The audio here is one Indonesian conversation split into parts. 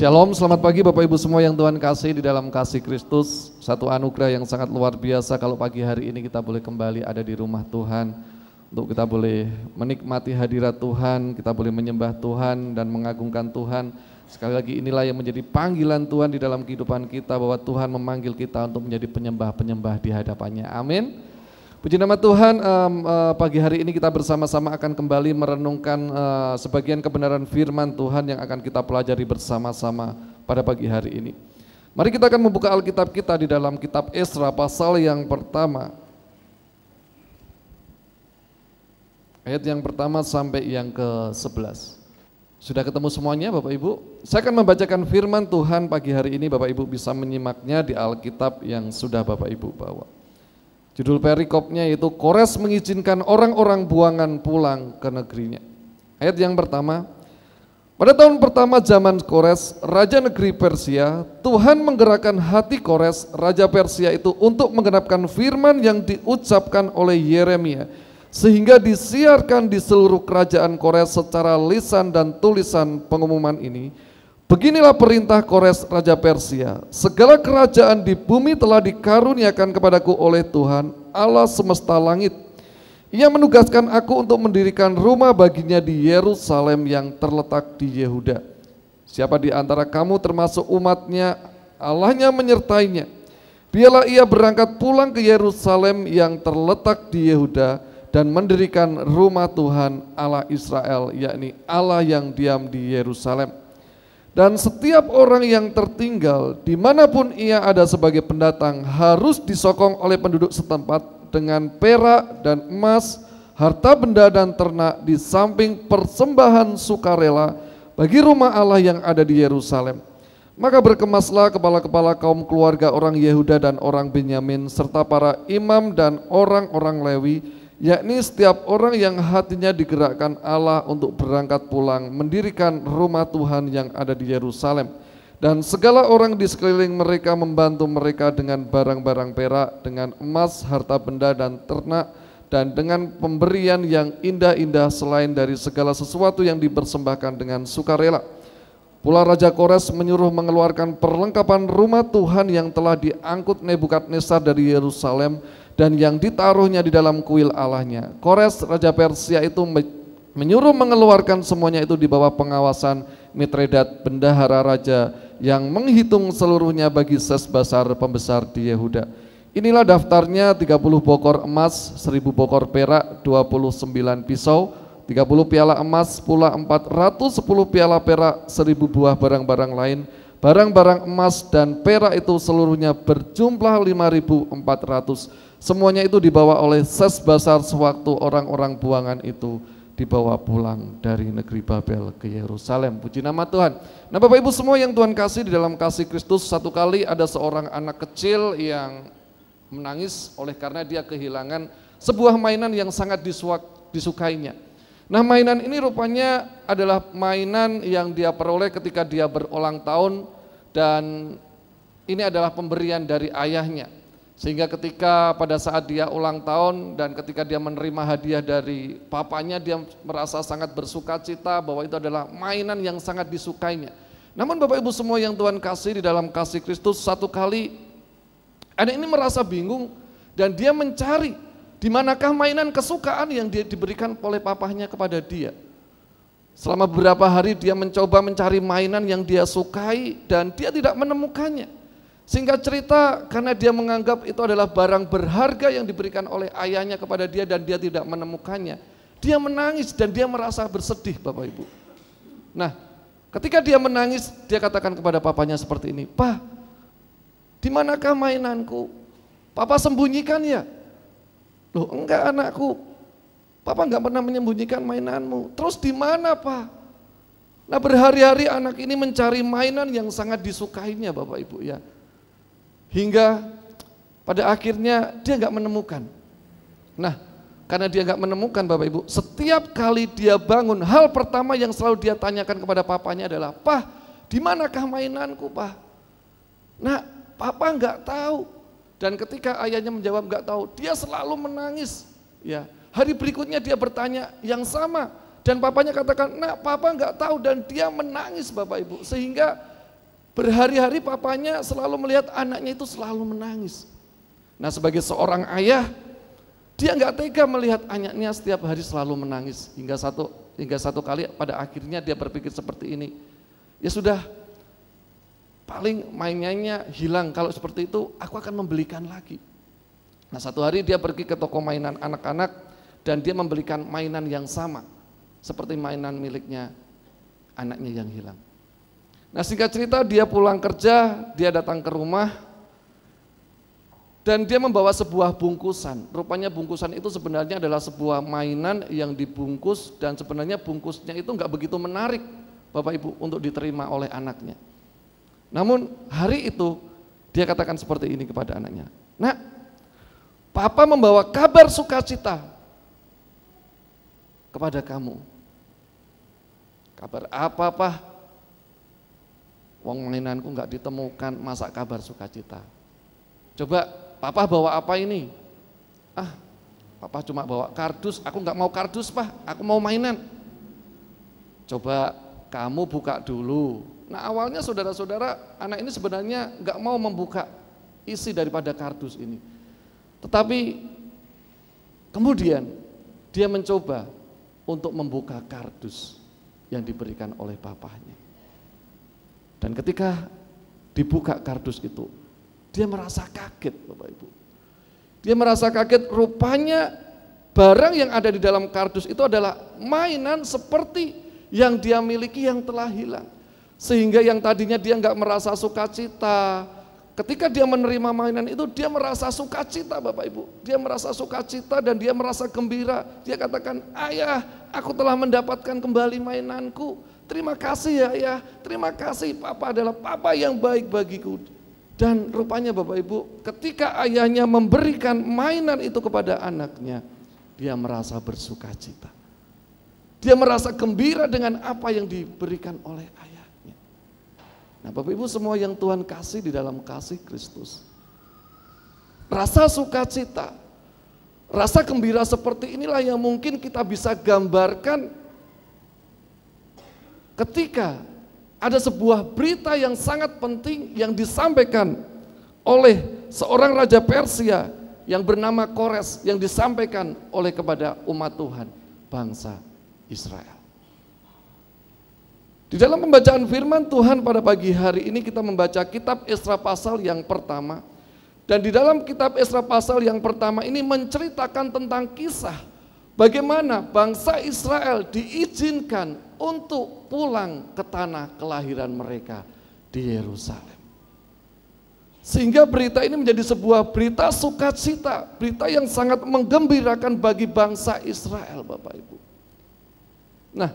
Shalom, selamat pagi Bapak Ibu semua yang Tuhan kasih di dalam kasih Kristus. Satu anugerah yang sangat luar biasa kalau pagi hari ini kita boleh kembali ada di rumah Tuhan. Untuk kita boleh menikmati hadirat Tuhan, kita boleh menyembah Tuhan dan mengagungkan Tuhan. Sekali lagi inilah yang menjadi panggilan Tuhan di dalam kehidupan kita bahwa Tuhan memanggil kita untuk menjadi penyembah-penyembah di hadapannya. Amin. Puji nama Tuhan, um, uh, pagi hari ini kita bersama-sama akan kembali merenungkan uh, sebagian kebenaran firman Tuhan yang akan kita pelajari bersama-sama pada pagi hari ini. Mari kita akan membuka Alkitab kita di dalam kitab Esra pasal yang pertama. Ayat yang pertama sampai yang ke-11. Sudah ketemu semuanya Bapak Ibu? Saya akan membacakan firman Tuhan pagi hari ini Bapak Ibu bisa menyimaknya di Alkitab yang sudah Bapak Ibu bawa. Judul perikopnya itu Kores mengizinkan orang-orang buangan pulang ke negerinya. Ayat yang pertama, pada tahun pertama zaman Kores, Raja Negeri Persia, Tuhan menggerakkan hati Kores, Raja Persia itu untuk menggenapkan firman yang diucapkan oleh Yeremia, sehingga disiarkan di seluruh kerajaan Kores secara lisan dan tulisan pengumuman ini, Beginilah perintah Kores Raja Persia. Segala kerajaan di bumi telah dikaruniakan kepadaku oleh Tuhan Allah semesta langit. Ia menugaskan aku untuk mendirikan rumah baginya di Yerusalem yang terletak di Yehuda. Siapa di antara kamu termasuk umatnya, Allahnya menyertainya. Biarlah ia berangkat pulang ke Yerusalem yang terletak di Yehuda dan mendirikan rumah Tuhan Allah Israel, yakni Allah yang diam di Yerusalem dan setiap orang yang tertinggal dimanapun ia ada sebagai pendatang harus disokong oleh penduduk setempat dengan perak dan emas, harta benda dan ternak di samping persembahan sukarela bagi rumah Allah yang ada di Yerusalem. Maka berkemaslah kepala-kepala kaum keluarga orang Yehuda dan orang Benyamin serta para imam dan orang-orang Lewi yakni setiap orang yang hatinya digerakkan Allah untuk berangkat pulang mendirikan rumah Tuhan yang ada di Yerusalem dan segala orang di sekeliling mereka membantu mereka dengan barang-barang perak, dengan emas, harta benda dan ternak dan dengan pemberian yang indah-indah selain dari segala sesuatu yang dipersembahkan dengan sukarela. Pula Raja Kores menyuruh mengeluarkan perlengkapan rumah Tuhan yang telah diangkut Nebukadnezar dari Yerusalem dan yang ditaruhnya di dalam kuil Allahnya. Kores Raja Persia itu menyuruh mengeluarkan semuanya itu di bawah pengawasan Mitredat bendahara raja yang menghitung seluruhnya bagi sesbasar pembesar di Yehuda. Inilah daftarnya 30 bokor emas, 1000 bokor perak, 29 pisau, 30 piala emas, pula 410 piala perak, 1000 buah barang-barang lain, barang-barang emas dan perak itu seluruhnya berjumlah 5400 Semuanya itu dibawa oleh Sesbasar sewaktu orang-orang buangan itu dibawa pulang dari negeri Babel ke Yerusalem. Puji nama Tuhan. Nah Bapak Ibu semua yang Tuhan kasih di dalam kasih Kristus, satu kali ada seorang anak kecil yang menangis oleh karena dia kehilangan sebuah mainan yang sangat disuak, disukainya. Nah mainan ini rupanya adalah mainan yang dia peroleh ketika dia berulang tahun dan ini adalah pemberian dari ayahnya. Sehingga ketika pada saat dia ulang tahun dan ketika dia menerima hadiah dari papanya, dia merasa sangat bersuka cita bahwa itu adalah mainan yang sangat disukainya. Namun Bapak Ibu semua yang Tuhan kasih di dalam kasih Kristus, satu kali anak ini merasa bingung dan dia mencari di manakah mainan kesukaan yang dia diberikan oleh papahnya kepada dia. Selama beberapa hari dia mencoba mencari mainan yang dia sukai dan dia tidak menemukannya. Singkat cerita, karena dia menganggap itu adalah barang berharga yang diberikan oleh ayahnya kepada dia dan dia tidak menemukannya. Dia menangis dan dia merasa bersedih Bapak Ibu. Nah, ketika dia menangis, dia katakan kepada papanya seperti ini, Pak, di manakah mainanku? Papa sembunyikan ya? Loh enggak anakku, Papa enggak pernah menyembunyikan mainanmu. Terus di mana Pak? Nah berhari-hari anak ini mencari mainan yang sangat disukainya Bapak Ibu ya Hingga pada akhirnya dia nggak menemukan. Nah, karena dia nggak menemukan Bapak Ibu, setiap kali dia bangun, hal pertama yang selalu dia tanyakan kepada papanya adalah, Pak, di manakah mainanku, Pak? Nah, papa nggak tahu. Dan ketika ayahnya menjawab nggak tahu, dia selalu menangis. Ya, hari berikutnya dia bertanya yang sama, dan papanya katakan, nah papa nggak tahu dan dia menangis Bapak Ibu. Sehingga Berhari-hari papanya selalu melihat anaknya itu selalu menangis. Nah sebagai seorang ayah, dia nggak tega melihat anaknya setiap hari selalu menangis. Hingga satu, hingga satu kali pada akhirnya dia berpikir seperti ini. Ya sudah, paling mainannya hilang. Kalau seperti itu aku akan membelikan lagi. Nah satu hari dia pergi ke toko mainan anak-anak dan dia membelikan mainan yang sama. Seperti mainan miliknya anaknya yang hilang. Nah singkat cerita dia pulang kerja, dia datang ke rumah, dan dia membawa sebuah bungkusan. Rupanya bungkusan itu sebenarnya adalah sebuah mainan yang dibungkus dan sebenarnya bungkusnya itu nggak begitu menarik Bapak Ibu untuk diterima oleh anaknya. Namun hari itu dia katakan seperti ini kepada anaknya. Nak, papa membawa kabar sukacita kepada kamu. Kabar apa, Pak? Wong mainanku nggak ditemukan, masa kabar sukacita. Coba papa bawa apa ini? Ah, papa cuma bawa kardus, aku nggak mau kardus pak, aku mau mainan. Coba kamu buka dulu. Nah awalnya saudara-saudara anak ini sebenarnya nggak mau membuka isi daripada kardus ini. Tetapi kemudian dia mencoba untuk membuka kardus yang diberikan oleh papahnya. Dan ketika dibuka kardus itu, dia merasa kaget Bapak Ibu. Dia merasa kaget rupanya barang yang ada di dalam kardus itu adalah mainan seperti yang dia miliki yang telah hilang. Sehingga yang tadinya dia nggak merasa sukacita, ketika dia menerima mainan itu dia merasa sukacita Bapak Ibu. Dia merasa sukacita dan dia merasa gembira. Dia katakan, ayah aku telah mendapatkan kembali mainanku Terima kasih ya ayah, terima kasih papa adalah papa yang baik bagiku. Dan rupanya Bapak Ibu, ketika ayahnya memberikan mainan itu kepada anaknya, dia merasa bersuka cita. Dia merasa gembira dengan apa yang diberikan oleh ayahnya. Nah Bapak Ibu semua yang Tuhan kasih di dalam kasih Kristus. Rasa sukacita, rasa gembira seperti inilah yang mungkin kita bisa gambarkan ketika ada sebuah berita yang sangat penting yang disampaikan oleh seorang raja Persia yang bernama Kores yang disampaikan oleh kepada umat Tuhan bangsa Israel. Di dalam pembacaan firman Tuhan pada pagi hari ini kita membaca kitab Esra pasal yang pertama dan di dalam kitab Esra pasal yang pertama ini menceritakan tentang kisah bagaimana bangsa Israel diizinkan untuk pulang ke tanah kelahiran mereka di Yerusalem. Sehingga berita ini menjadi sebuah berita sukacita, berita yang sangat menggembirakan bagi bangsa Israel, Bapak Ibu. Nah,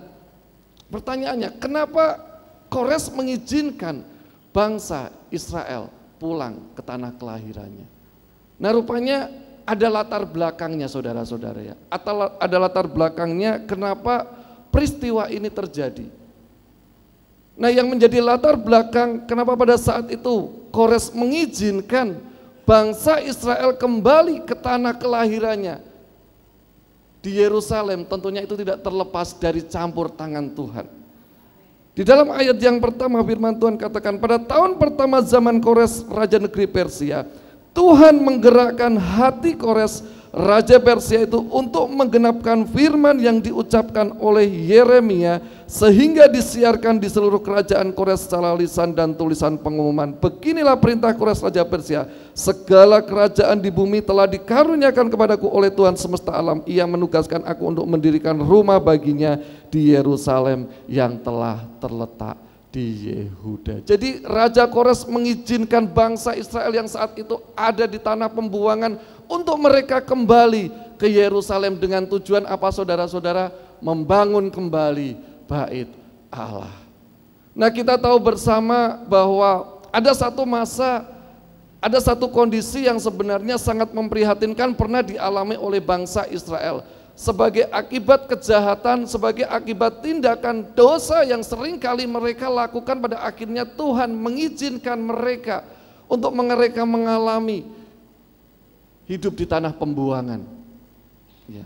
pertanyaannya, kenapa Kores mengizinkan bangsa Israel pulang ke tanah kelahirannya? Nah, rupanya ada latar belakangnya saudara-saudara ya. Atau ada latar belakangnya kenapa peristiwa ini terjadi. Nah, yang menjadi latar belakang kenapa pada saat itu Kores mengizinkan bangsa Israel kembali ke tanah kelahirannya di Yerusalem, tentunya itu tidak terlepas dari campur tangan Tuhan. Di dalam ayat yang pertama firman Tuhan katakan, pada tahun pertama zaman Kores raja negeri Persia, Tuhan menggerakkan hati Kores Raja Persia itu untuk menggenapkan firman yang diucapkan oleh Yeremia sehingga disiarkan di seluruh kerajaan Kores secara lisan dan tulisan pengumuman. Beginilah perintah Kores Raja Persia. Segala kerajaan di bumi telah dikaruniakan kepadaku oleh Tuhan semesta alam. Ia menugaskan aku untuk mendirikan rumah baginya di Yerusalem yang telah terletak di Yehuda. Jadi Raja Kores mengizinkan bangsa Israel yang saat itu ada di tanah pembuangan untuk mereka kembali ke Yerusalem dengan tujuan apa saudara-saudara? Membangun kembali bait Allah. Nah kita tahu bersama bahwa ada satu masa, ada satu kondisi yang sebenarnya sangat memprihatinkan pernah dialami oleh bangsa Israel. Sebagai akibat kejahatan, sebagai akibat tindakan dosa yang seringkali mereka lakukan pada akhirnya Tuhan mengizinkan mereka untuk mereka mengalami hidup di tanah pembuangan. Ya.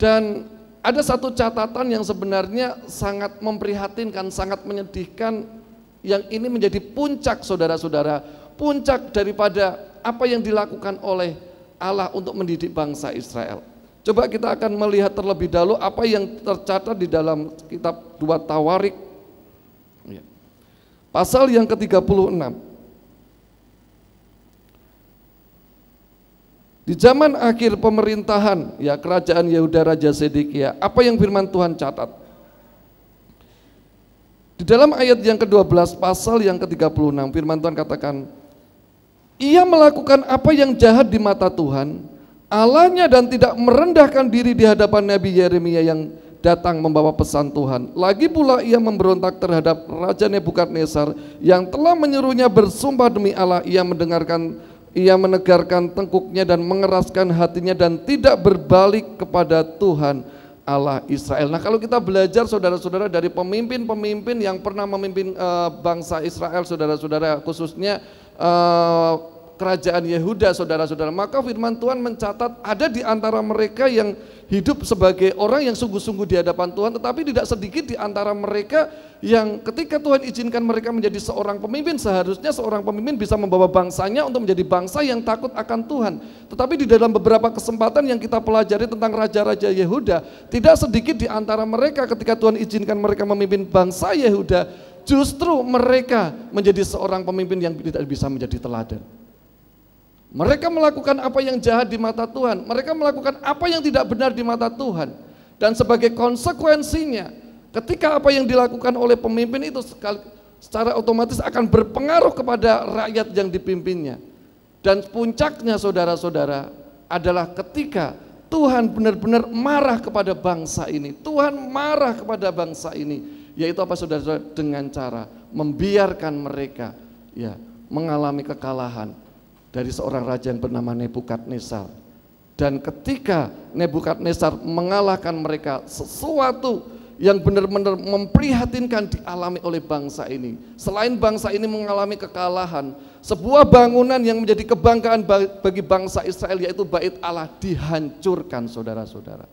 Dan ada satu catatan yang sebenarnya sangat memprihatinkan, sangat menyedihkan, yang ini menjadi puncak saudara-saudara, puncak daripada apa yang dilakukan oleh Allah untuk mendidik bangsa Israel. Coba kita akan melihat terlebih dahulu apa yang tercatat di dalam kitab dua Tawarik. Ya. Pasal yang ke-36. Di zaman akhir pemerintahan ya kerajaan Yehuda Raja Sedekia, apa yang firman Tuhan catat? Di dalam ayat yang ke-12 pasal yang ke-36 firman Tuhan katakan, ia melakukan apa yang jahat di mata Tuhan, Allahnya dan tidak merendahkan diri di hadapan Nabi Yeremia yang datang membawa pesan Tuhan. Lagi pula ia memberontak terhadap Raja Nebukadnezar yang telah menyuruhnya bersumpah demi Allah ia mendengarkan ia menegarkan tengkuknya dan mengeraskan hatinya dan tidak berbalik kepada Tuhan Allah Israel. Nah, kalau kita belajar saudara-saudara dari pemimpin-pemimpin yang pernah memimpin uh, bangsa Israel, saudara-saudara khususnya uh, kerajaan Yehuda, saudara-saudara, maka firman Tuhan mencatat ada di antara mereka yang hidup sebagai orang yang sungguh-sungguh di hadapan Tuhan, tetapi tidak sedikit di antara mereka yang ketika Tuhan izinkan mereka menjadi seorang pemimpin, seharusnya seorang pemimpin bisa membawa bangsanya untuk menjadi bangsa yang takut akan Tuhan. Tetapi di dalam beberapa kesempatan yang kita pelajari tentang raja-raja Yehuda, tidak sedikit di antara mereka ketika Tuhan izinkan mereka memimpin bangsa Yehuda, justru mereka menjadi seorang pemimpin yang tidak bisa menjadi teladan. Mereka melakukan apa yang jahat di mata Tuhan. Mereka melakukan apa yang tidak benar di mata Tuhan. Dan sebagai konsekuensinya, ketika apa yang dilakukan oleh pemimpin itu secara otomatis akan berpengaruh kepada rakyat yang dipimpinnya. Dan puncaknya saudara-saudara adalah ketika Tuhan benar-benar marah kepada bangsa ini. Tuhan marah kepada bangsa ini. Yaitu apa saudara-saudara? Dengan cara membiarkan mereka ya mengalami kekalahan dari seorang raja yang bernama Nebukadnezar. Dan ketika Nebukadnezar mengalahkan mereka, sesuatu yang benar-benar memprihatinkan dialami oleh bangsa ini. Selain bangsa ini mengalami kekalahan, sebuah bangunan yang menjadi kebanggaan bagi bangsa Israel yaitu Bait Allah dihancurkan saudara-saudara.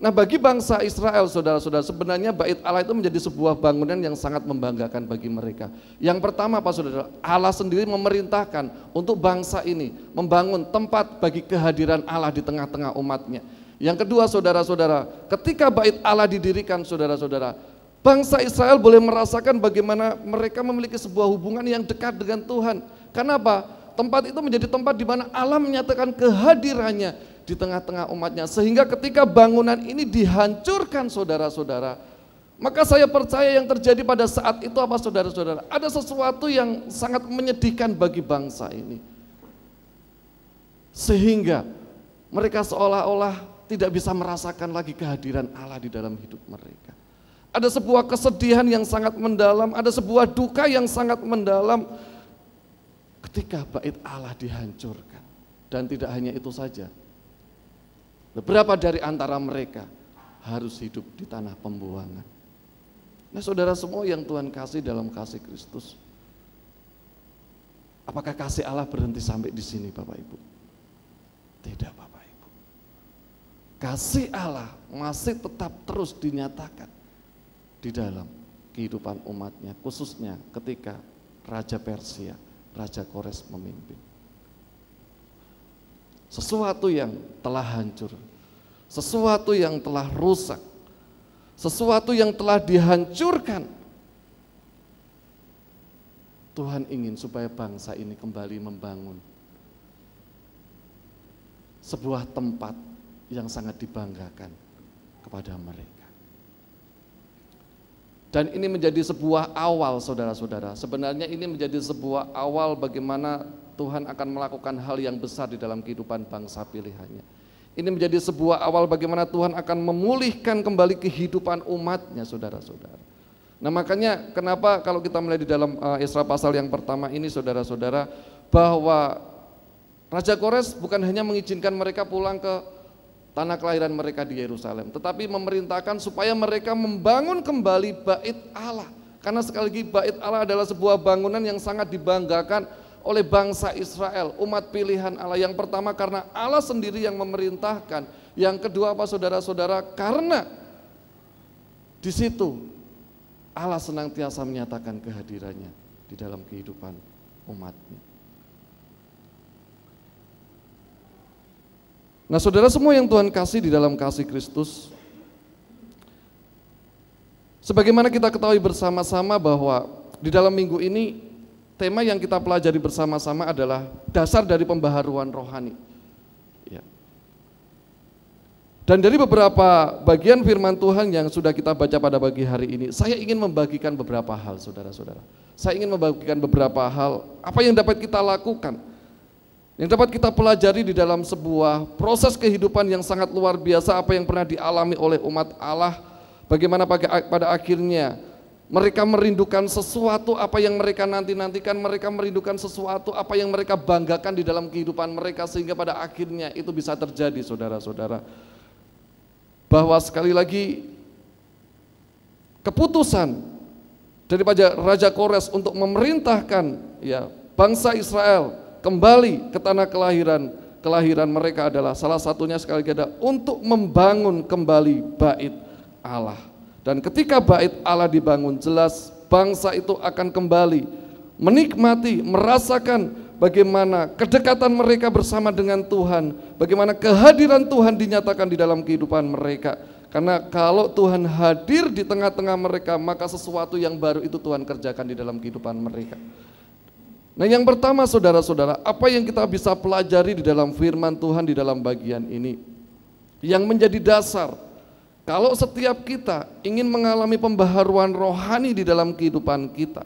Nah bagi bangsa Israel saudara-saudara sebenarnya bait Allah itu menjadi sebuah bangunan yang sangat membanggakan bagi mereka. Yang pertama pak saudara? Allah sendiri memerintahkan untuk bangsa ini membangun tempat bagi kehadiran Allah di tengah-tengah umatnya. Yang kedua saudara-saudara ketika bait Allah didirikan saudara-saudara Bangsa Israel boleh merasakan bagaimana mereka memiliki sebuah hubungan yang dekat dengan Tuhan. Kenapa? Tempat itu menjadi tempat di mana Allah menyatakan kehadirannya di tengah-tengah umatnya. Sehingga ketika bangunan ini dihancurkan saudara-saudara, maka saya percaya yang terjadi pada saat itu apa saudara-saudara? Ada sesuatu yang sangat menyedihkan bagi bangsa ini. Sehingga mereka seolah-olah tidak bisa merasakan lagi kehadiran Allah di dalam hidup mereka. Ada sebuah kesedihan yang sangat mendalam, ada sebuah duka yang sangat mendalam ketika bait Allah dihancurkan. Dan tidak hanya itu saja, Beberapa dari antara mereka harus hidup di tanah pembuangan. Nah saudara semua yang Tuhan kasih dalam kasih Kristus. Apakah kasih Allah berhenti sampai di sini Bapak Ibu? Tidak Bapak Ibu. Kasih Allah masih tetap terus dinyatakan di dalam kehidupan umatnya. Khususnya ketika Raja Persia, Raja Kores memimpin sesuatu yang telah hancur, sesuatu yang telah rusak, sesuatu yang telah dihancurkan. Tuhan ingin supaya bangsa ini kembali membangun sebuah tempat yang sangat dibanggakan kepada mereka. Dan ini menjadi sebuah awal saudara-saudara. Sebenarnya ini menjadi sebuah awal bagaimana Tuhan akan melakukan hal yang besar di dalam kehidupan bangsa pilihannya. Ini menjadi sebuah awal bagaimana Tuhan akan memulihkan kembali kehidupan umatnya saudara-saudara. Nah makanya kenapa kalau kita melihat di dalam Isra eh, pasal yang pertama ini saudara-saudara bahwa Raja Kores bukan hanya mengizinkan mereka pulang ke tanah kelahiran mereka di Yerusalem, tetapi memerintahkan supaya mereka membangun kembali bait Allah. Karena sekali lagi bait Allah adalah sebuah bangunan yang sangat dibanggakan oleh bangsa Israel, umat pilihan Allah. Yang pertama karena Allah sendiri yang memerintahkan. Yang kedua apa saudara-saudara? Karena di situ Allah senantiasa menyatakan kehadirannya di dalam kehidupan umatnya. Nah saudara semua yang Tuhan kasih di dalam kasih Kristus, sebagaimana kita ketahui bersama-sama bahwa di dalam minggu ini tema yang kita pelajari bersama-sama adalah dasar dari pembaharuan rohani. Ya. Dan dari beberapa bagian firman Tuhan yang sudah kita baca pada pagi hari ini, saya ingin membagikan beberapa hal, saudara-saudara. Saya ingin membagikan beberapa hal, apa yang dapat kita lakukan, yang dapat kita pelajari di dalam sebuah proses kehidupan yang sangat luar biasa, apa yang pernah dialami oleh umat Allah, bagaimana pada akhirnya mereka merindukan sesuatu apa yang mereka nanti-nantikan, mereka merindukan sesuatu apa yang mereka banggakan di dalam kehidupan mereka sehingga pada akhirnya itu bisa terjadi saudara-saudara. Bahwa sekali lagi keputusan daripada Raja Kores untuk memerintahkan ya bangsa Israel kembali ke tanah kelahiran kelahiran mereka adalah salah satunya sekali lagi ada untuk membangun kembali bait Allah. Dan ketika bait Allah dibangun jelas, bangsa itu akan kembali menikmati, merasakan bagaimana kedekatan mereka bersama dengan Tuhan, bagaimana kehadiran Tuhan dinyatakan di dalam kehidupan mereka. Karena kalau Tuhan hadir di tengah-tengah mereka, maka sesuatu yang baru itu Tuhan kerjakan di dalam kehidupan mereka. Nah, yang pertama saudara-saudara, apa yang kita bisa pelajari di dalam firman Tuhan di dalam bagian ini? Yang menjadi dasar kalau setiap kita ingin mengalami pembaharuan rohani di dalam kehidupan kita,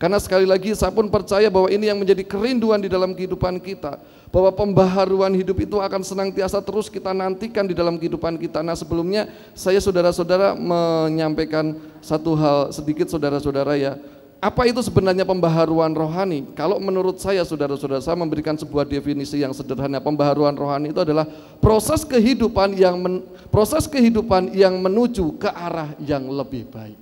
karena sekali lagi saya pun percaya bahwa ini yang menjadi kerinduan di dalam kehidupan kita, bahwa pembaharuan hidup itu akan senantiasa terus kita nantikan di dalam kehidupan kita. Nah sebelumnya saya saudara-saudara menyampaikan satu hal sedikit saudara-saudara ya, apa itu sebenarnya pembaharuan rohani? Kalau menurut saya saudara-saudara saya memberikan sebuah definisi yang sederhana pembaharuan rohani itu adalah proses kehidupan yang men, proses kehidupan yang menuju ke arah yang lebih baik.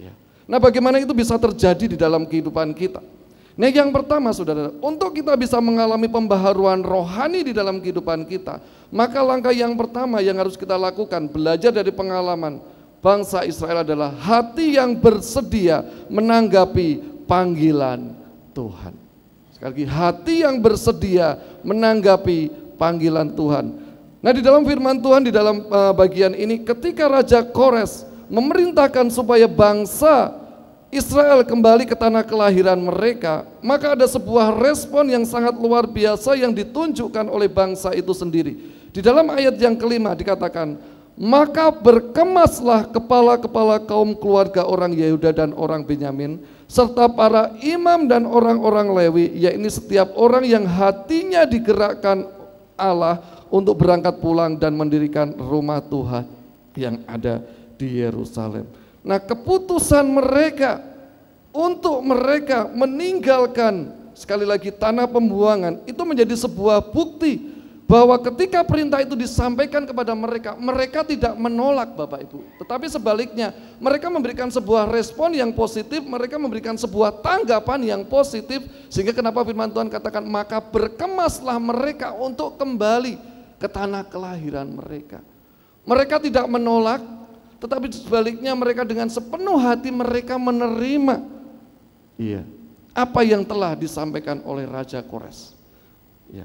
Ya. Nah, bagaimana itu bisa terjadi di dalam kehidupan kita? Nah, yang pertama saudara, untuk kita bisa mengalami pembaharuan rohani di dalam kehidupan kita, maka langkah yang pertama yang harus kita lakukan belajar dari pengalaman bangsa Israel adalah hati yang bersedia menanggapi panggilan Tuhan. Sekali lagi, hati yang bersedia menanggapi panggilan Tuhan. Nah, di dalam firman Tuhan di dalam eh, bagian ini ketika Raja Kores memerintahkan supaya bangsa Israel kembali ke tanah kelahiran mereka, maka ada sebuah respon yang sangat luar biasa yang ditunjukkan oleh bangsa itu sendiri. Di dalam ayat yang kelima dikatakan, maka berkemaslah kepala-kepala kaum keluarga orang Yehuda dan orang Benyamin serta para imam dan orang-orang Lewi yakni setiap orang yang hatinya digerakkan Allah untuk berangkat pulang dan mendirikan rumah Tuhan yang ada di Yerusalem. Nah, keputusan mereka untuk mereka meninggalkan sekali lagi tanah pembuangan itu menjadi sebuah bukti bahwa ketika perintah itu disampaikan kepada mereka, mereka tidak menolak Bapak Ibu. Tetapi sebaliknya, mereka memberikan sebuah respon yang positif, mereka memberikan sebuah tanggapan yang positif, sehingga kenapa firman Tuhan katakan, maka berkemaslah mereka untuk kembali ke tanah kelahiran mereka. Mereka tidak menolak, tetapi sebaliknya mereka dengan sepenuh hati mereka menerima. Iya. Apa yang telah disampaikan oleh Raja Kores. Ya.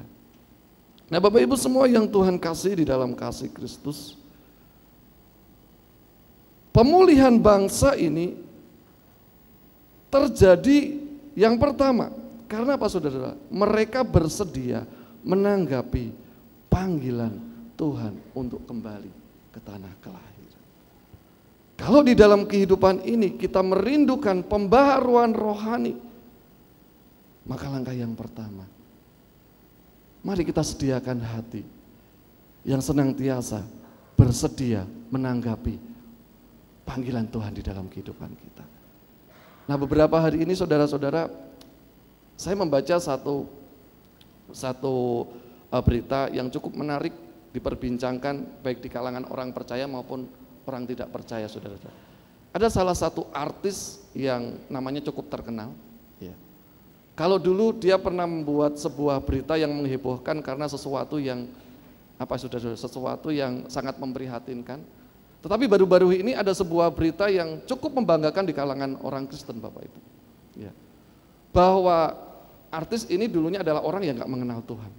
Nah Bapak Ibu semua yang Tuhan kasih di dalam kasih Kristus Pemulihan bangsa ini terjadi yang pertama Karena apa saudara? Mereka bersedia menanggapi panggilan Tuhan untuk kembali ke tanah kelahiran Kalau di dalam kehidupan ini kita merindukan pembaharuan rohani Maka langkah yang pertama Mari kita sediakan hati yang senang senantiasa bersedia menanggapi panggilan Tuhan di dalam kehidupan kita. Nah beberapa hari ini saudara-saudara, saya membaca satu satu eh, berita yang cukup menarik diperbincangkan baik di kalangan orang percaya maupun orang tidak percaya saudara-saudara. Ada salah satu artis yang namanya cukup terkenal, ya. Kalau dulu dia pernah membuat sebuah berita yang menghebohkan karena sesuatu yang apa ya, sudah sesuatu yang sangat memprihatinkan. Tetapi baru-baru ini ada sebuah berita yang cukup membanggakan di kalangan orang Kristen Bapak Ibu. Ya. Bahwa artis ini dulunya adalah orang yang nggak mengenal Tuhan.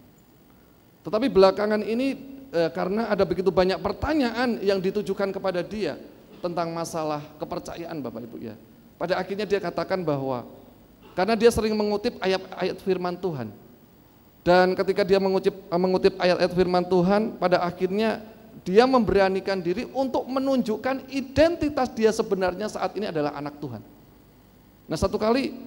Tetapi belakangan ini e, karena ada begitu banyak pertanyaan yang ditujukan kepada dia tentang masalah kepercayaan Bapak Ibu ya. Pada akhirnya dia katakan bahwa karena dia sering mengutip ayat-ayat firman Tuhan. Dan ketika dia mengutip mengutip ayat-ayat firman Tuhan, pada akhirnya dia memberanikan diri untuk menunjukkan identitas dia sebenarnya saat ini adalah anak Tuhan. Nah, satu kali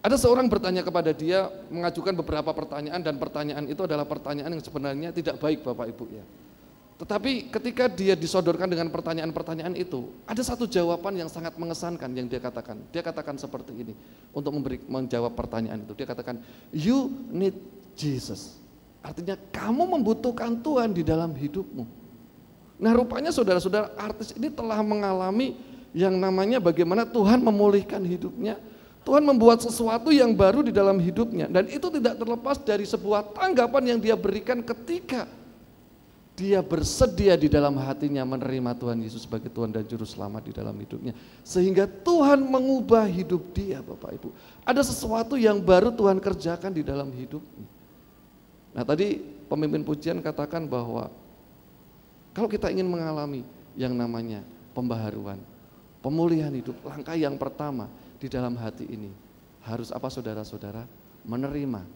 ada seorang bertanya kepada dia, mengajukan beberapa pertanyaan dan pertanyaan itu adalah pertanyaan yang sebenarnya tidak baik Bapak Ibu ya. Tetapi ketika dia disodorkan dengan pertanyaan-pertanyaan itu, ada satu jawaban yang sangat mengesankan yang dia katakan. Dia katakan seperti ini untuk memberi menjawab pertanyaan itu. Dia katakan, "You need Jesus." Artinya kamu membutuhkan Tuhan di dalam hidupmu. Nah, rupanya saudara-saudara artis ini telah mengalami yang namanya bagaimana Tuhan memulihkan hidupnya. Tuhan membuat sesuatu yang baru di dalam hidupnya dan itu tidak terlepas dari sebuah tanggapan yang dia berikan ketika dia bersedia di dalam hatinya menerima Tuhan Yesus sebagai Tuhan dan Juru Selamat di dalam hidupnya. Sehingga Tuhan mengubah hidup dia Bapak Ibu. Ada sesuatu yang baru Tuhan kerjakan di dalam hidupnya. Nah tadi pemimpin pujian katakan bahwa kalau kita ingin mengalami yang namanya pembaharuan, pemulihan hidup, langkah yang pertama di dalam hati ini harus apa saudara-saudara? Menerima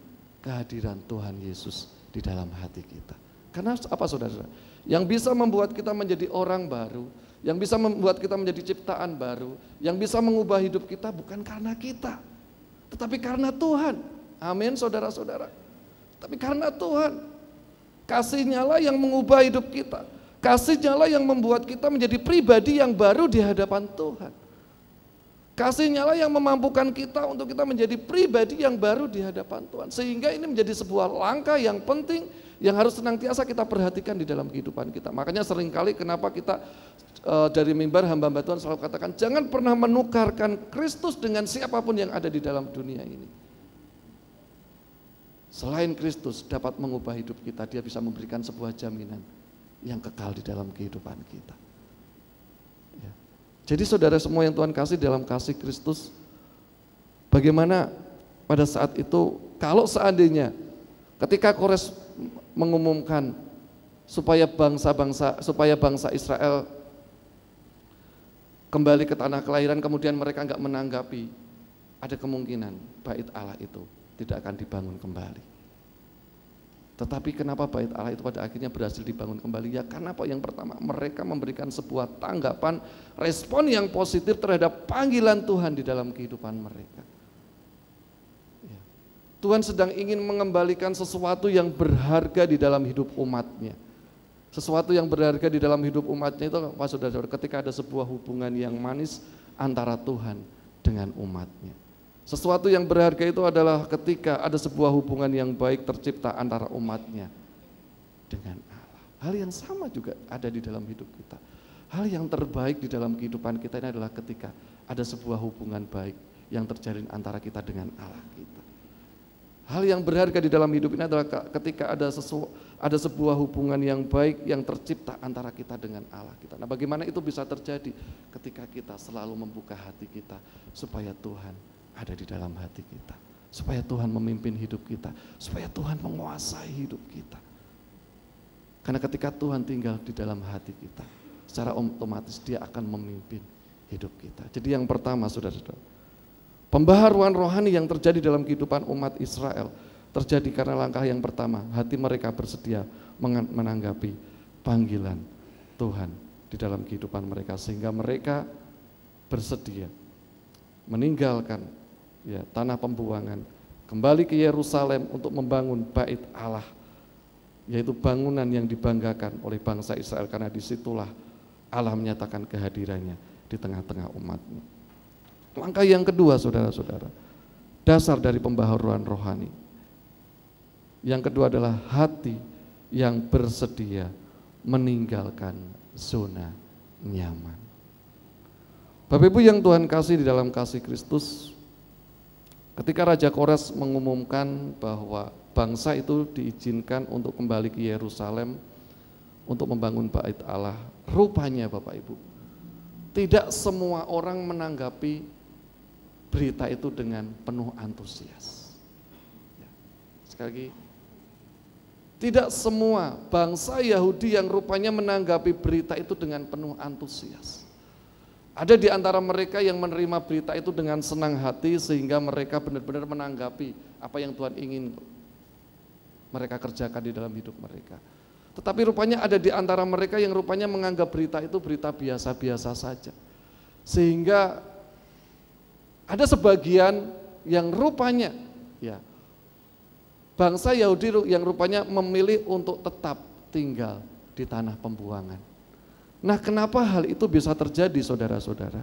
kehadiran Tuhan Yesus di dalam hati kita. Karena apa saudara Yang bisa membuat kita menjadi orang baru, yang bisa membuat kita menjadi ciptaan baru, yang bisa mengubah hidup kita bukan karena kita, tetapi karena Tuhan. Amin saudara-saudara. Tapi karena Tuhan, kasihnya lah yang mengubah hidup kita. Kasihnya lah yang membuat kita menjadi pribadi yang baru di hadapan Tuhan. Kasihnya lah yang memampukan kita untuk kita menjadi pribadi yang baru di hadapan Tuhan. Sehingga ini menjadi sebuah langkah yang penting yang harus senantiasa kita perhatikan di dalam kehidupan kita. Makanya seringkali kenapa kita e, dari mimbar hamba-hamba Tuhan selalu katakan jangan pernah menukarkan Kristus dengan siapapun yang ada di dalam dunia ini. Selain Kristus dapat mengubah hidup kita, dia bisa memberikan sebuah jaminan yang kekal di dalam kehidupan kita. Ya. Jadi saudara semua yang Tuhan kasih dalam kasih Kristus, bagaimana pada saat itu kalau seandainya ketika kores mengumumkan supaya bangsa-bangsa supaya bangsa Israel kembali ke tanah kelahiran kemudian mereka nggak menanggapi ada kemungkinan bait Allah itu tidak akan dibangun kembali tetapi kenapa bait Allah itu pada akhirnya berhasil dibangun kembali ya karena apa yang pertama mereka memberikan sebuah tanggapan respon yang positif terhadap panggilan Tuhan di dalam kehidupan mereka Tuhan sedang ingin mengembalikan sesuatu yang berharga di dalam hidup umatnya. Sesuatu yang berharga di dalam hidup umatnya itu, Pak Saudara-saudara, ketika ada sebuah hubungan yang manis antara Tuhan dengan umatnya. Sesuatu yang berharga itu adalah ketika ada sebuah hubungan yang baik tercipta antara umatnya dengan Allah. Hal yang sama juga ada di dalam hidup kita. Hal yang terbaik di dalam kehidupan kita ini adalah ketika ada sebuah hubungan baik yang terjalin antara kita dengan Allah kita. Gitu. Hal yang berharga di dalam hidup ini adalah ketika ada sesu, ada sebuah hubungan yang baik yang tercipta antara kita dengan Allah kita. Nah, bagaimana itu bisa terjadi? Ketika kita selalu membuka hati kita supaya Tuhan ada di dalam hati kita, supaya Tuhan memimpin hidup kita, supaya Tuhan menguasai hidup kita. Karena ketika Tuhan tinggal di dalam hati kita, secara otomatis dia akan memimpin hidup kita. Jadi yang pertama Saudara-saudara, Pembaharuan rohani yang terjadi dalam kehidupan umat Israel terjadi karena langkah yang pertama, hati mereka bersedia menanggapi panggilan Tuhan di dalam kehidupan mereka sehingga mereka bersedia meninggalkan ya tanah pembuangan kembali ke Yerusalem untuk membangun bait Allah yaitu bangunan yang dibanggakan oleh bangsa Israel karena disitulah Allah menyatakan kehadirannya di tengah-tengah umatnya. Langkah yang kedua saudara-saudara, dasar dari pembaharuan rohani. Yang kedua adalah hati yang bersedia meninggalkan zona nyaman. Bapak Ibu yang Tuhan kasih di dalam kasih Kristus, ketika Raja Kores mengumumkan bahwa bangsa itu diizinkan untuk kembali ke Yerusalem untuk membangun bait Allah, rupanya Bapak Ibu, tidak semua orang menanggapi berita itu dengan penuh antusias. Ya. Sekali lagi, tidak semua bangsa Yahudi yang rupanya menanggapi berita itu dengan penuh antusias. Ada di antara mereka yang menerima berita itu dengan senang hati sehingga mereka benar-benar menanggapi apa yang Tuhan ingin mereka kerjakan di dalam hidup mereka. Tetapi rupanya ada di antara mereka yang rupanya menganggap berita itu berita biasa-biasa saja. Sehingga ada sebagian yang rupanya ya bangsa Yahudi yang rupanya memilih untuk tetap tinggal di tanah pembuangan. Nah, kenapa hal itu bisa terjadi saudara-saudara?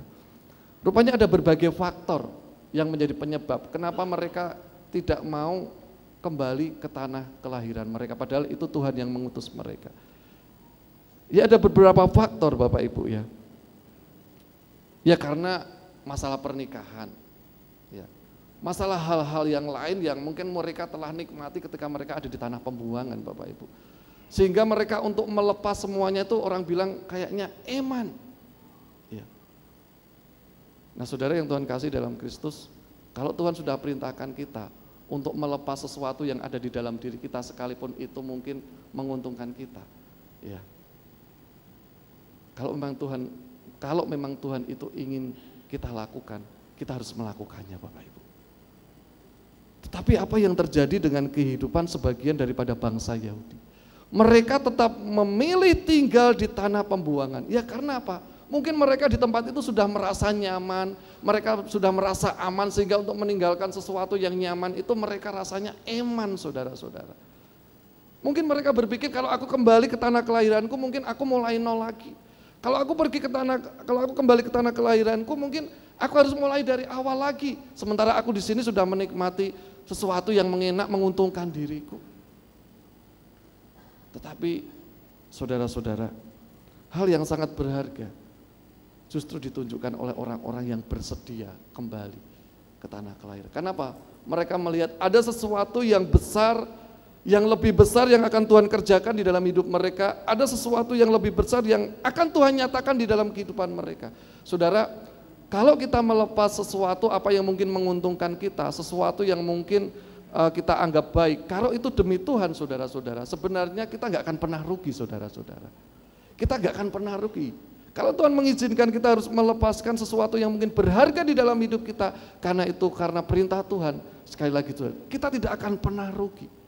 Rupanya ada berbagai faktor yang menjadi penyebab kenapa mereka tidak mau kembali ke tanah kelahiran mereka padahal itu Tuhan yang mengutus mereka. Ya ada beberapa faktor Bapak Ibu ya. Ya karena masalah pernikahan. Ya. Masalah hal-hal yang lain yang mungkin mereka telah nikmati ketika mereka ada di tanah pembuangan Bapak Ibu. Sehingga mereka untuk melepas semuanya itu orang bilang kayaknya eman. Ya. Nah saudara yang Tuhan kasih dalam Kristus, kalau Tuhan sudah perintahkan kita untuk melepas sesuatu yang ada di dalam diri kita sekalipun itu mungkin menguntungkan kita. Ya. Kalau memang Tuhan kalau memang Tuhan itu ingin kita lakukan, kita harus melakukannya Bapak Ibu. Tetapi apa yang terjadi dengan kehidupan sebagian daripada bangsa Yahudi? Mereka tetap memilih tinggal di tanah pembuangan. Ya karena apa? Mungkin mereka di tempat itu sudah merasa nyaman, mereka sudah merasa aman sehingga untuk meninggalkan sesuatu yang nyaman itu mereka rasanya eman saudara-saudara. Mungkin mereka berpikir kalau aku kembali ke tanah kelahiranku mungkin aku mulai nol lagi. Kalau aku pergi ke tanah, kalau aku kembali ke tanah kelahiranku mungkin aku harus mulai dari awal lagi. Sementara aku di sini sudah menikmati sesuatu yang mengenak menguntungkan diriku. Tetapi saudara-saudara, hal yang sangat berharga justru ditunjukkan oleh orang-orang yang bersedia kembali ke tanah kelahiran. Kenapa? Mereka melihat ada sesuatu yang besar yang lebih besar yang akan Tuhan kerjakan di dalam hidup mereka, ada sesuatu yang lebih besar yang akan Tuhan nyatakan di dalam kehidupan mereka. Saudara, kalau kita melepas sesuatu apa yang mungkin menguntungkan kita, sesuatu yang mungkin uh, kita anggap baik, kalau itu demi Tuhan saudara-saudara, sebenarnya kita nggak akan pernah rugi saudara-saudara. Kita nggak akan pernah rugi. Kalau Tuhan mengizinkan kita harus melepaskan sesuatu yang mungkin berharga di dalam hidup kita, karena itu karena perintah Tuhan, sekali lagi Tuhan, kita tidak akan pernah rugi.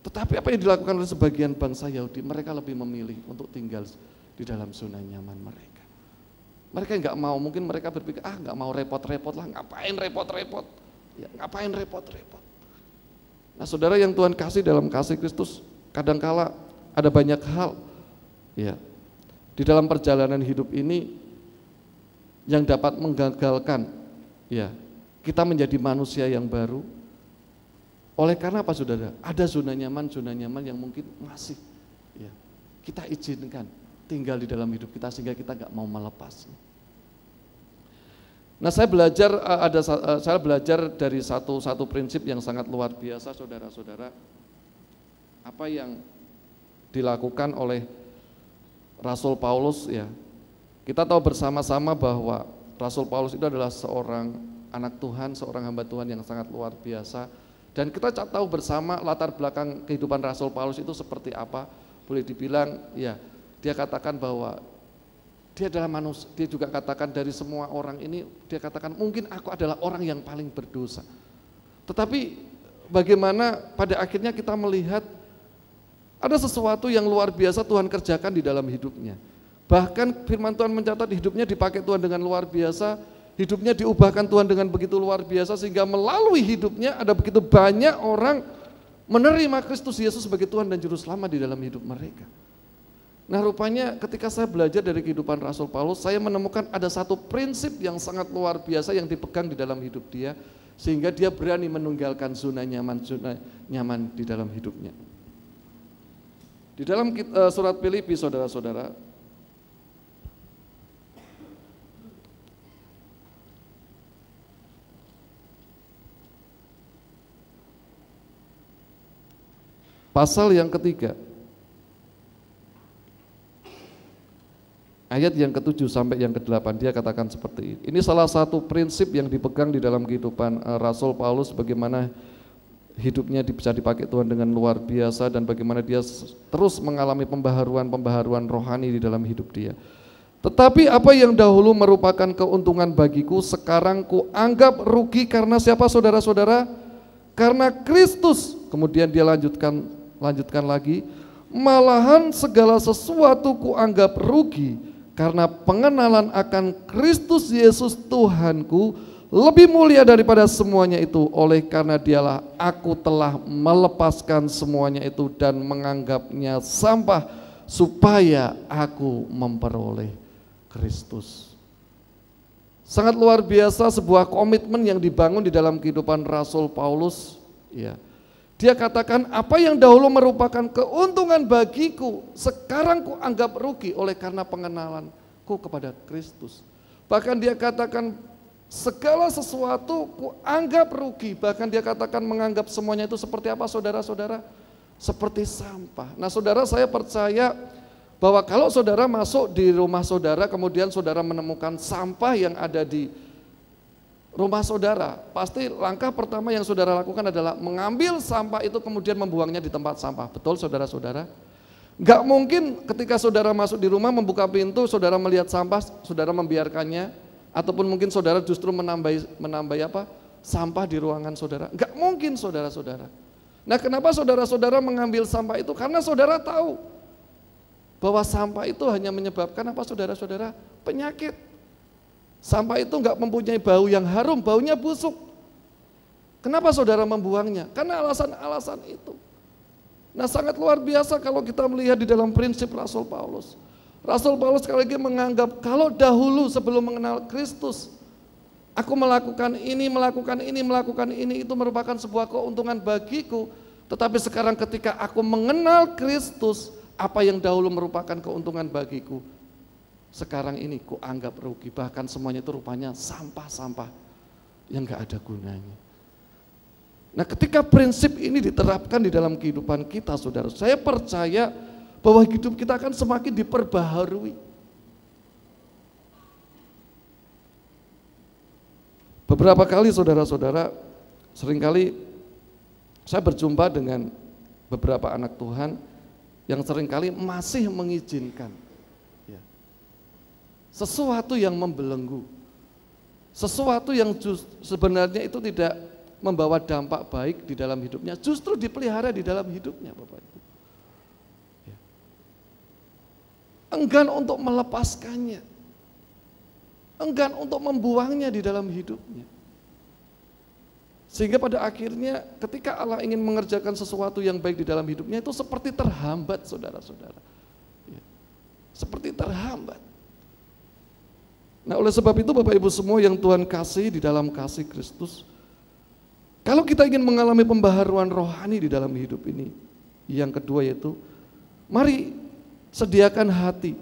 Tetapi apa yang dilakukan oleh sebagian bangsa Yahudi, mereka lebih memilih untuk tinggal di dalam zona nyaman mereka. Mereka nggak mau, mungkin mereka berpikir, ah nggak mau repot-repot lah, ngapain repot-repot, ya, ngapain repot-repot. Nah saudara yang Tuhan kasih dalam kasih Kristus, kadangkala ada banyak hal, ya di dalam perjalanan hidup ini yang dapat menggagalkan, ya kita menjadi manusia yang baru, oleh karena apa saudara? Ada zona nyaman, zona nyaman yang mungkin masih ya, kita izinkan tinggal di dalam hidup kita sehingga kita nggak mau melepas. Nah saya belajar eh, ada eh, saya belajar dari satu satu prinsip yang sangat luar biasa saudara-saudara. Apa yang dilakukan oleh Rasul Paulus ya. Kita tahu bersama-sama bahwa Rasul Paulus itu adalah seorang anak Tuhan, seorang hamba Tuhan yang sangat luar biasa dan kita tahu bersama latar belakang kehidupan Rasul Paulus itu seperti apa. Boleh dibilang ya dia katakan bahwa dia adalah manusia, dia juga katakan dari semua orang ini dia katakan mungkin aku adalah orang yang paling berdosa. Tetapi bagaimana pada akhirnya kita melihat ada sesuatu yang luar biasa Tuhan kerjakan di dalam hidupnya. Bahkan firman Tuhan mencatat hidupnya dipakai Tuhan dengan luar biasa Hidupnya diubahkan Tuhan dengan begitu luar biasa sehingga melalui hidupnya ada begitu banyak orang menerima Kristus Yesus sebagai Tuhan dan Juru Selamat di dalam hidup mereka. Nah rupanya ketika saya belajar dari kehidupan Rasul Paulus, saya menemukan ada satu prinsip yang sangat luar biasa yang dipegang di dalam hidup dia, sehingga dia berani menunggalkan zona nyaman zona nyaman di dalam hidupnya. Di dalam eh, surat Filipi saudara-saudara, Pasal yang ketiga. Ayat yang ketujuh sampai yang kedelapan dia katakan seperti ini. Ini salah satu prinsip yang dipegang di dalam kehidupan eh, Rasul Paulus bagaimana hidupnya bisa dipakai Tuhan dengan luar biasa dan bagaimana dia terus mengalami pembaharuan-pembaharuan rohani di dalam hidup dia. Tetapi apa yang dahulu merupakan keuntungan bagiku sekarang ku anggap rugi karena siapa saudara-saudara? Karena Kristus. Kemudian dia lanjutkan lanjutkan lagi, malahan segala sesuatu kuanggap rugi karena pengenalan akan Kristus Yesus Tuhanku lebih mulia daripada semuanya itu oleh karena dialah aku telah melepaskan semuanya itu dan menganggapnya sampah supaya aku memperoleh Kristus. Sangat luar biasa sebuah komitmen yang dibangun di dalam kehidupan Rasul Paulus. Ya. Dia katakan apa yang dahulu merupakan keuntungan bagiku, sekarang ku anggap rugi oleh karena pengenalanku kepada Kristus. Bahkan dia katakan segala sesuatu ku anggap rugi. Bahkan dia katakan menganggap semuanya itu seperti apa saudara-saudara? Seperti sampah. Nah saudara saya percaya bahwa kalau saudara masuk di rumah saudara kemudian saudara menemukan sampah yang ada di rumah saudara, pasti langkah pertama yang saudara lakukan adalah mengambil sampah itu kemudian membuangnya di tempat sampah. Betul saudara-saudara? Gak mungkin ketika saudara masuk di rumah membuka pintu, saudara melihat sampah, saudara membiarkannya, ataupun mungkin saudara justru menambah menambah apa? Sampah di ruangan saudara. Gak mungkin saudara-saudara. Nah kenapa saudara-saudara mengambil sampah itu? Karena saudara tahu bahwa sampah itu hanya menyebabkan apa saudara-saudara? Penyakit. Sampah itu nggak mempunyai bau yang harum, baunya busuk. Kenapa saudara membuangnya? Karena alasan-alasan itu. Nah sangat luar biasa kalau kita melihat di dalam prinsip Rasul Paulus. Rasul Paulus sekali lagi menganggap kalau dahulu sebelum mengenal Kristus, aku melakukan ini, melakukan ini, melakukan ini, itu merupakan sebuah keuntungan bagiku. Tetapi sekarang ketika aku mengenal Kristus, apa yang dahulu merupakan keuntungan bagiku sekarang ini ku anggap rugi, bahkan semuanya itu rupanya sampah-sampah yang gak ada gunanya. Nah ketika prinsip ini diterapkan di dalam kehidupan kita saudara, saya percaya bahwa hidup kita akan semakin diperbaharui. Beberapa kali saudara-saudara, seringkali saya berjumpa dengan beberapa anak Tuhan yang seringkali masih mengizinkan sesuatu yang membelenggu, sesuatu yang sebenarnya itu tidak membawa dampak baik di dalam hidupnya, justru dipelihara di dalam hidupnya, Bapak Ibu. Ya. Enggan untuk melepaskannya, enggan untuk membuangnya di dalam hidupnya. Sehingga pada akhirnya ketika Allah ingin mengerjakan sesuatu yang baik di dalam hidupnya itu seperti terhambat saudara-saudara. Ya. Seperti terhambat. Nah oleh sebab itu Bapak Ibu semua yang Tuhan kasih di dalam kasih Kristus, kalau kita ingin mengalami pembaharuan rohani di dalam hidup ini, yang kedua yaitu, mari sediakan hati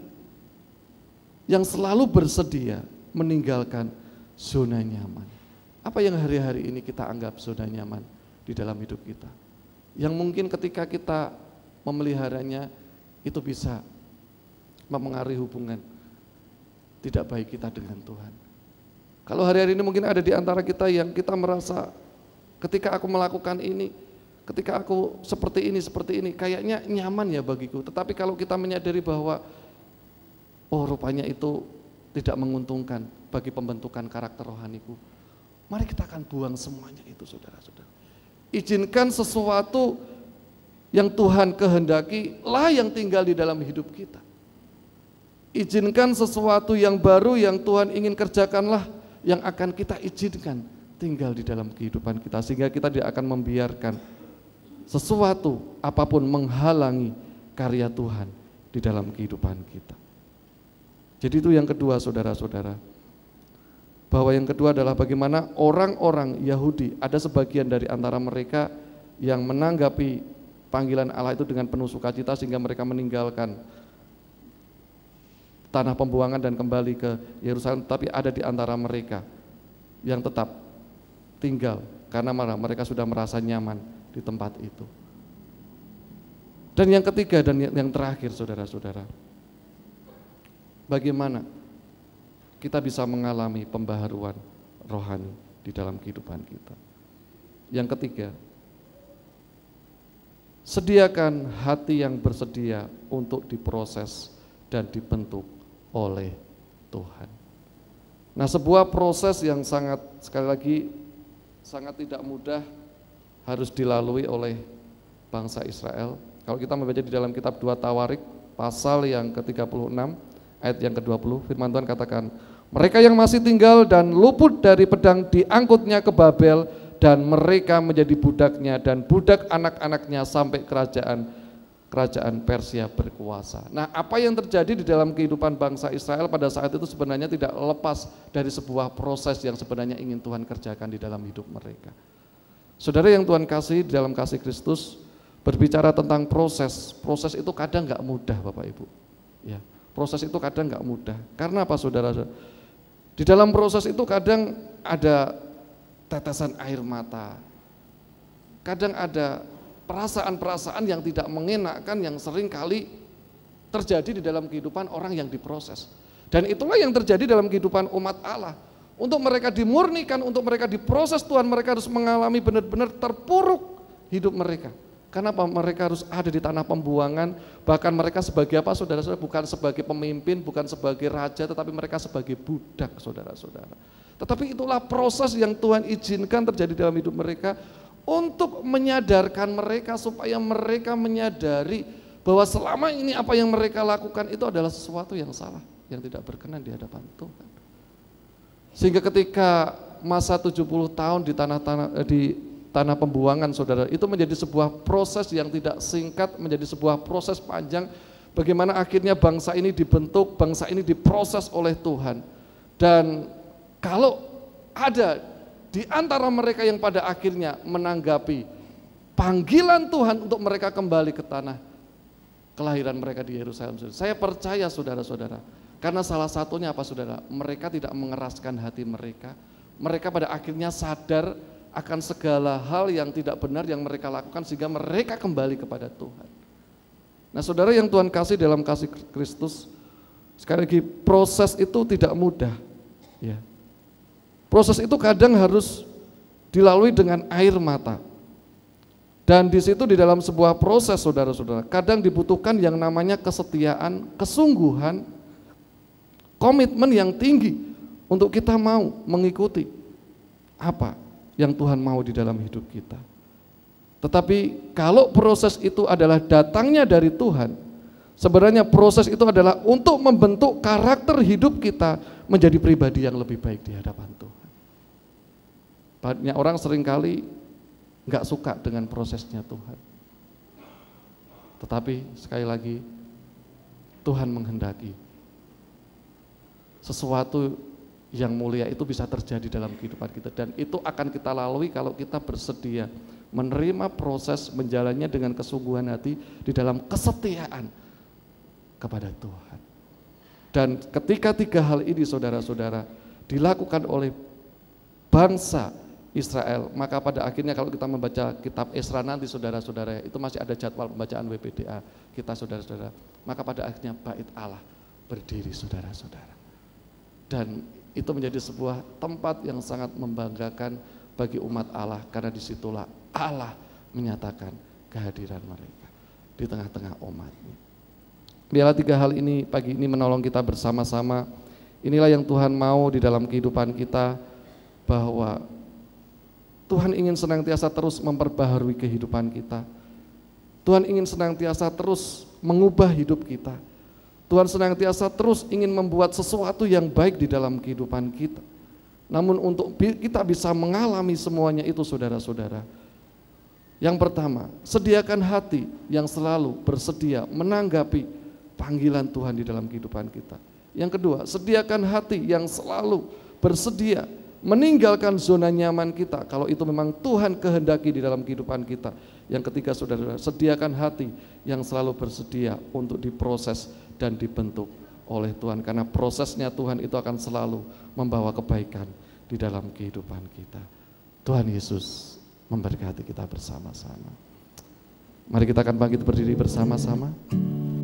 yang selalu bersedia meninggalkan zona nyaman. Apa yang hari-hari ini kita anggap zona nyaman di dalam hidup kita? Yang mungkin ketika kita memeliharanya itu bisa mempengaruhi hubungan tidak baik kita dengan Tuhan. Kalau hari-hari ini mungkin ada di antara kita yang kita merasa ketika aku melakukan ini, ketika aku seperti ini, seperti ini, kayaknya nyaman ya bagiku. Tetapi kalau kita menyadari bahwa, oh rupanya itu tidak menguntungkan bagi pembentukan karakter rohaniku. Mari kita akan buang semuanya itu saudara-saudara. Izinkan sesuatu yang Tuhan kehendaki lah yang tinggal di dalam hidup kita izinkan sesuatu yang baru yang Tuhan ingin kerjakanlah yang akan kita izinkan tinggal di dalam kehidupan kita sehingga kita tidak akan membiarkan sesuatu apapun menghalangi karya Tuhan di dalam kehidupan kita. Jadi itu yang kedua saudara-saudara. Bahwa yang kedua adalah bagaimana orang-orang Yahudi, ada sebagian dari antara mereka yang menanggapi panggilan Allah itu dengan penuh sukacita sehingga mereka meninggalkan tanah pembuangan dan kembali ke Yerusalem, tapi ada di antara mereka yang tetap tinggal karena mereka sudah merasa nyaman di tempat itu. Dan yang ketiga dan yang terakhir saudara-saudara, bagaimana kita bisa mengalami pembaharuan rohani di dalam kehidupan kita. Yang ketiga, sediakan hati yang bersedia untuk diproses dan dibentuk oleh Tuhan. Nah, sebuah proses yang sangat sekali lagi sangat tidak mudah harus dilalui oleh bangsa Israel. Kalau kita membaca di dalam kitab 2 Tawarik pasal yang ke-36 ayat yang ke-20 firman Tuhan katakan, mereka yang masih tinggal dan luput dari pedang diangkutnya ke Babel dan mereka menjadi budaknya dan budak anak-anaknya sampai kerajaan kerajaan Persia berkuasa. Nah, apa yang terjadi di dalam kehidupan bangsa Israel pada saat itu sebenarnya tidak lepas dari sebuah proses yang sebenarnya ingin Tuhan kerjakan di dalam hidup mereka. Saudara yang Tuhan kasih di dalam kasih Kristus berbicara tentang proses, proses itu kadang nggak mudah, Bapak Ibu. Ya, proses itu kadang nggak mudah. Karena apa, saudara? Di dalam proses itu kadang ada tetesan air mata, kadang ada perasaan-perasaan yang tidak mengenakan yang sering kali terjadi di dalam kehidupan orang yang diproses. Dan itulah yang terjadi dalam kehidupan umat Allah. Untuk mereka dimurnikan, untuk mereka diproses Tuhan, mereka harus mengalami benar-benar terpuruk hidup mereka. Kenapa mereka harus ada di tanah pembuangan? Bahkan mereka sebagai apa saudara-saudara? Bukan sebagai pemimpin, bukan sebagai raja, tetapi mereka sebagai budak saudara-saudara. Tetapi itulah proses yang Tuhan izinkan terjadi dalam hidup mereka untuk menyadarkan mereka supaya mereka menyadari bahwa selama ini apa yang mereka lakukan itu adalah sesuatu yang salah, yang tidak berkenan di hadapan Tuhan. Sehingga ketika masa 70 tahun di tanah tanah eh, di tanah pembuangan Saudara, itu menjadi sebuah proses yang tidak singkat, menjadi sebuah proses panjang bagaimana akhirnya bangsa ini dibentuk, bangsa ini diproses oleh Tuhan. Dan kalau ada di antara mereka yang pada akhirnya menanggapi panggilan Tuhan untuk mereka kembali ke tanah kelahiran mereka di Yerusalem. Saya percaya saudara-saudara, karena salah satunya apa saudara? Mereka tidak mengeraskan hati mereka. Mereka pada akhirnya sadar akan segala hal yang tidak benar yang mereka lakukan sehingga mereka kembali kepada Tuhan. Nah saudara yang Tuhan kasih dalam kasih Kristus, sekali lagi proses itu tidak mudah. Ya. Proses itu kadang harus dilalui dengan air mata. Dan di situ di dalam sebuah proses saudara-saudara, kadang dibutuhkan yang namanya kesetiaan, kesungguhan, komitmen yang tinggi untuk kita mau mengikuti apa yang Tuhan mau di dalam hidup kita. Tetapi kalau proses itu adalah datangnya dari Tuhan, sebenarnya proses itu adalah untuk membentuk karakter hidup kita menjadi pribadi yang lebih baik di hadapan Tuhan. Banyak orang seringkali nggak suka dengan prosesnya Tuhan. Tetapi sekali lagi Tuhan menghendaki sesuatu yang mulia itu bisa terjadi dalam kehidupan kita dan itu akan kita lalui kalau kita bersedia menerima proses menjalannya dengan kesungguhan hati di dalam kesetiaan kepada Tuhan. Dan ketika tiga hal ini saudara-saudara dilakukan oleh bangsa Israel. Maka pada akhirnya kalau kita membaca kitab Esra nanti saudara-saudara itu masih ada jadwal pembacaan WPDA kita saudara-saudara. Maka pada akhirnya bait Allah berdiri saudara-saudara. Dan itu menjadi sebuah tempat yang sangat membanggakan bagi umat Allah karena disitulah Allah menyatakan kehadiran mereka di tengah-tengah umatnya. Biarlah tiga hal ini pagi ini menolong kita bersama-sama. Inilah yang Tuhan mau di dalam kehidupan kita bahwa Tuhan ingin senang senantiasa terus memperbaharui kehidupan kita. Tuhan ingin senang senantiasa terus mengubah hidup kita. Tuhan senang senantiasa terus ingin membuat sesuatu yang baik di dalam kehidupan kita. Namun untuk kita bisa mengalami semuanya itu saudara-saudara. Yang pertama, sediakan hati yang selalu bersedia menanggapi panggilan Tuhan di dalam kehidupan kita. Yang kedua, sediakan hati yang selalu bersedia meninggalkan zona nyaman kita kalau itu memang Tuhan kehendaki di dalam kehidupan kita. Yang ketiga sudah sediakan hati yang selalu bersedia untuk diproses dan dibentuk oleh Tuhan karena prosesnya Tuhan itu akan selalu membawa kebaikan di dalam kehidupan kita. Tuhan Yesus memberkati kita bersama-sama. Mari kita akan bangkit berdiri bersama-sama.